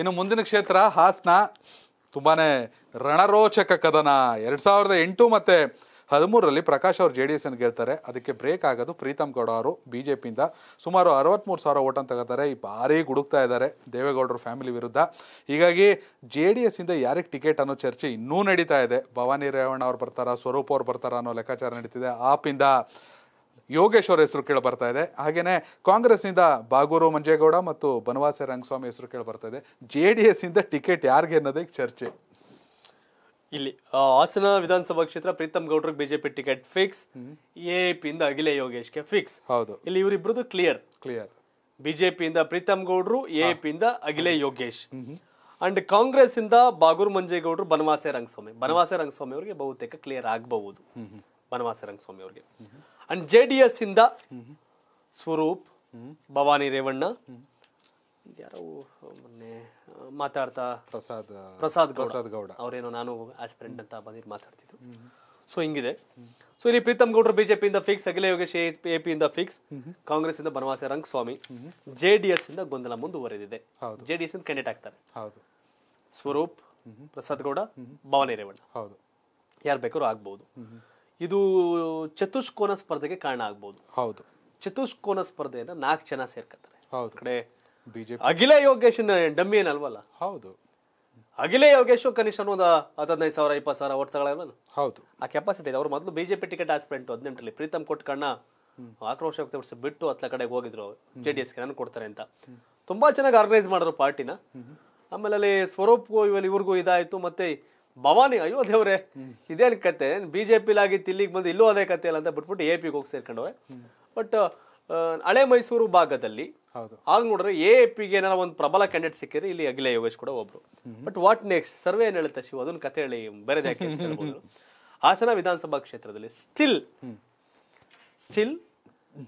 ಇನ್ನು ಮುಂದಿನ ಕ್ಷೇತ್ರ ಹಾಸನ ತುಂಬಾ ರಣರೋಚಕ ಕದನ ಎರಡು ಸಾವಿರದ ಎಂಟು ಮತ್ತು ಹದಿಮೂರರಲ್ಲಿ ಪ್ರಕಾಶ್ ಅವರು ಜೆ ಡಿ ಅನ್ನು ಗೆಲ್ತಾರೆ ಅದಕ್ಕೆ ಬ್ರೇಕ್ ಆಗೋದು ಪ್ರೀತಮ್ ಗೌಡ ಅವರು ಬಿ ಜೆ ಪಿಯಿಂದ ಸುಮಾರು ಅರವತ್ತ್ಮೂರು ಸಾವಿರ ಓಟನ್ನು ತಗೋತಾರೆ ಈ ಭಾರಿ ಗುಡುಕ್ತಾ ಇದ್ದಾರೆ ದೇವೇಗೌಡರ ಫ್ಯಾಮಿಲಿ ವಿರುದ್ಧ ಹೀಗಾಗಿ ಜೆ ಡಿ ಎಸ್ ಇಂದ ಯಾರಿಗೆ ಟಿಕೆಟ್ ಅನ್ನೋ ಚರ್ಚೆ ಇನ್ನೂ ನಡೀತಾ ಇದೆ ಭವಾನಿ ರೇವಣ್ಣ ಅವ್ರು ಬರ್ತಾರಾ ಸ್ವರೂಪ್ ಅವ್ರು ಬರ್ತಾರ ಅನ್ನೋ ಲೆಕ್ಕಾಚಾರ ನಡೀತಿದೆ ಆಪಿಂದ ಯೋಗೇಶ್ವರ್ ಹೆಸರು ಕೇಳಿ ಬರ್ತಾ ಇದೆ ಹಾಗೇನೆ ಕಾಂಗ್ರೆಸ್ನಿಂದ ಬಾಗೂರು ಮಂಜೇಗೌಡ ಮತ್ತು ಬನವಾಸ ರಂಗಸ್ವಾಮಿ ಹೆಸರು ಕೇಳಿ ಬರ್ತಾ ಇದೆ ಜೆ ಡಿ ಎಸ್ ಇಂದ ಟಿಕೆಟ್ ಯಾರಿಗೆ ಅನ್ನೋದೇ ಚರ್ಚೆ ಇಲ್ಲಿ ಹಾಸನ ವಿಧಾನಸಭಾ ಕ್ಷೇತ್ರ ಪ್ರೀತಮ್ ಗೌಡ್ರಿಗೆ ಬಿಜೆಪಿ ಟಿಕೆಟ್ ಫಿಕ್ಸ್ ಎ ಪಿಯಿಂದ ಯೋಗೇಶ್ ಯೋಗೇಶ್ಗೆ ಫಿಕ್ಸ್ ಹೌದು ಇಲ್ಲಿ ಇವರಿಬ್ರದ್ದು ಕ್ಲಿಯರ್ ಕ್ಲಿಯರ್ ಬಿಜೆಪಿಯಿಂದ ಪ್ರೀತಮ್ ಗೌಡ್ರು ಎ ಪಿಯಿಂದ ಅಖಿಲೇ ಯೋಗೇಶ್ ಅಂಡ್ ಕಾಂಗ್ರೆಸ್ ಇಂದ ಬಾಗೂರ್ ಮಂಜೇಗೌಡರು ಬನವಾಸೆ ರಂಗಸ್ವಾಮಿ ಬನವಾಸೆ ರಂಗಸ್ವಾಮಿ ಅವರಿಗೆ ಬಹುತೇಕ ಕ್ಲಿಯರ್ ಆಗಬಹುದು ಬನವಾಸ ರಂಗಸ್ವಾಮಿ ಅವ್ರಿಗೆ ಅಂಡ್ ಜೆ ಡಿ ಎಸ್ ಇಂದ ಸ್ವರೂಪ್ ಭವಾನಿ ರೇವಣ್ಣ ಯಾರೋ ಮೊನ್ನೆ ಮಾತಾಡ್ತಾ ಪ್ರಸಾದ್ ಪ್ರಸಾದ್ ಗೌಡ ಅವರೇನೋ ನಾನು ಆಸ್ಪಿರೆಂಟ್ ಅಂತ ಬಂದಿದ್ದು ಮಾತಾಡ್ತಿದ್ರು ಸೊ ಹಿಂಗಿದೆ ಸೊ ಇಲ್ಲಿ ಪ್ರೀತಮ್ ಬಿಜೆಪಿ ಬಿಜೆಪಿಯಿಂದ ಫಿಕ್ಸ್ ಅಖಿಲ ಯೋಗೇಶ್ ಎ ಇಂದ ಫಿಕ್ಸ್ ಕಾಂಗ್ರೆಸ್ ಇಂದ Banavasa Rangaswamy J D S ಇಂದ ಗೊಂದಲ ಮುಂದುವರೆದಿದೆ ಜೆ ಡಿ ಎಸ್ ಇಂದ ಕ್ಯಾಂಡಿಡೇಟ್ ಆಗ್ತಾರೆ ಸ್ವರೂಪ್ ಪ್ರಸಾದ್ ಗೌಡ ಭವಾನಿ ರೇವಣ್ಣ ಹೌದು ಯಾರು ಬೇಕಾದ್ರೂ ಆಗ್ಬಹುದು ಇದು ಚತುಷ್ಕೋನ ಸ್ಪರ್ಧೆಗೆ ಕಾರಣ ಆಗ್ಬೋದು ಹೌದು ಚತುಷ್ಕೋನ ಸ್ಪರ್ಧೆಯನ್ನ ನಾಲ್ಕು ಜನ ಸೇರ್ಕತ್ತಾರೆ ಹೌದು ಕಡೆ ಬಿಜೆಪಿ ಅಖಿಲ ಯೋಗೇಶ್ ಡಮ್ಮಿ ಏನಲ್ವಲ್ಲ ಹೌದು ಅಖಿಲ ಯೋಗೇಶ್ ಕನಿಷ್ಠ ಒಂದು ಹದಿನೈದು ಸಾವಿರ ಇಪ್ಪತ್ತು ಸಾವಿರ ಓಟ್ ತಗೊಳ್ಳಲ್ಲ ಹೌದು ಆ ಕೆಪಾಸಿಟಿ ಇದೆ ಅವ್ರು ಮೊದಲು ಬಿಜೆಪಿ ಟಿಕೆಟ್ ಆಸ್ಪೆಂಟ್ ಹದಿನೆಂಟರಲ್ಲಿ ಪ್ರೀತಮ್ ಕಣ್ಣ ಆಕ್ರೋಶ ವ್ಯಕ್ತಪಡಿಸಿ ಬಿಟ್ಟು ಹತ್ತ ಕಡೆಗೆ ಹೋಗಿದ್ರು ಜೆ ಡಿ ಎಸ್ಗೆ ನಾನು ಕೊಡ್ತಾರೆ ಅಂತ ತುಂಬಾ ಚೆನ್ನಾಗಿ ಆರ್ಗನೈಸ್ ಮಾಡಿದ್ರು ಪಾರ್ಟಿನ ಆಮೇಲೆ ಅಲ್ಲಿ ಸ್ವರೂಪ್ಗೂ ಇವ್ರಿಗೂ ಇದಾಯಿತು ಮತ್ತೆ ಭವಾನಿ ಅಯ್ಯೋ ದೇವ್ರೆ ಇದೇನ್ ಕತೆ ಬಿ ಜೆ ಪಿಲಾಗಿತ್ತು ಇಲ್ಲಿಗೆ ಬಂದು ಇಲ್ಲೂ ಅದೇ ಕತೆ ಅಲ್ಲ ಅಂತ ಬಿಟ್ಬಿಟ್ಟು ಎ ಪಿಗೆ ಹೋಗಿ ಸೇರ್ಕೊಂಡವೆ ಬಟ್ ಹಳೆ ಮೈಸೂರು ಭಾಗದಲ್ಲಿ ಆಗ ನೋಡ್ರೆ ಎ ಪಿಗೆ ಏನಾರ ಒಂದು ಪ್ರಬಲ ಕ್ಯಾಂಡಿಡೇಟ್ ಸಿಕ್ಕಿದ್ರೆ ಇಲ್ಲಿ ಅಗಿಲ ಯೋಗೇಶ್ ಕೂಡ ಒಬ್ರು ಬಟ್ ವಾಟ್ ನೆಕ್ಸ್ಟ್ ಸರ್ವೆ ಏನು ಹೇಳುತ್ತೆ ಶಿವ ಅದನ್ನ ಕತೆ ಹೇಳಿ ಬೇರೆ ಹಾಸನ ವಿಧಾನಸಭಾ ಕ್ಷೇತ್ರದಲ್ಲಿ ಸ್ಟಿಲ್ ಸ್ಟಿಲ್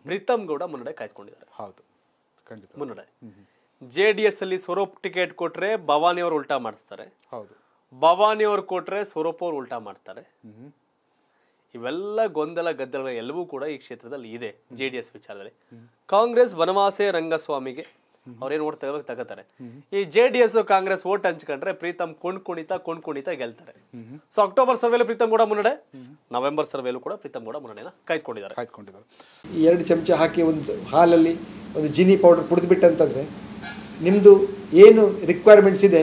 ಪ್ರೀತಮ್ ಗೌಡ ಮುನ್ನಡೆ ಕಾಯ್ಕೊಂಡಿದ್ದಾರೆ ಹೌದು ಮುನ್ನಡೆ ಜೆ ಡಿ ಎಸ್ ಅಲ್ಲಿ ಸ್ವರೂಪ್ ಟಿಕೆಟ್ ಕೊಟ್ರೆ ಭವಾನಿ ಅವರು ಉಲ್ಟಾ ಮಾಡಿಸ್ತಾರೆ ಹೌದು ಭವಾನಿಯವ್ರು ಕೊಟ್ರೆ ಸ್ವರೂಪವ್ರು ಉಲ್ಟಾ ಮಾಡ್ತಾರೆ ಇವೆಲ್ಲ ಗೊಂದಲ ಗದ್ದಲ ಎಲ್ಲವೂ ಕೂಡ ಈ ಕ್ಷೇತ್ರದಲ್ಲಿ ಇದೆ ಜೆ ಡಿ ಎಸ್ ವಿಚಾರದಲ್ಲಿ ಕಾಂಗ್ರೆಸ್ ಬನವಾಸೆ ರಂಗಸ್ವಾಮಿಗೆ ಅವ್ರೇನು ಓಟ್ ತಗೋಬೇಕು ತಗೋತಾರೆ ಈ J D S Congress vote ಹಂಚ್ಕೊಂಡ್ರೆ ಪ್ರೀತಮ್ ಕೊಂಡ್ ಕೊಂಡ್ಕೊಂಡಿತಾ ಗೆಲ್ತಾರೆ ಸೊ ಅಕ್ಟೋಬರ್ ಸರ್ವೆಲು ಪ್ರೀತಮ್ ಕೂಡ ಮುನ್ನಡೆ ನವೆಂಬರ್ ಸರ್ವೆಲು ಕೂಡ ಪ್ರೀತಮ್ ಕೂಡ ಮುನ್ನಡೆನ ಕಾಯ್ದುಕೊಂಡಿದ್ದಾರೆ ಕಾಯ್ದುಕೊಂಡಿದ್ದಾರೆ ಈ ಎರಡು ಚಮಚ ಹಾಕಿ ಒಂದು ಹಾಲಲ್ಲಿ ಒಂದು ಜಿನಿ ಪೌಡರ್ ಕುಡಿದ್ಬಿಟ್ಟಂತಂದ್ರೆ ನಿಮ್ಮದು ಏನು ರಿಕ್ವೈರ್ಮೆಂಟ್ಸ್ ಇದೆ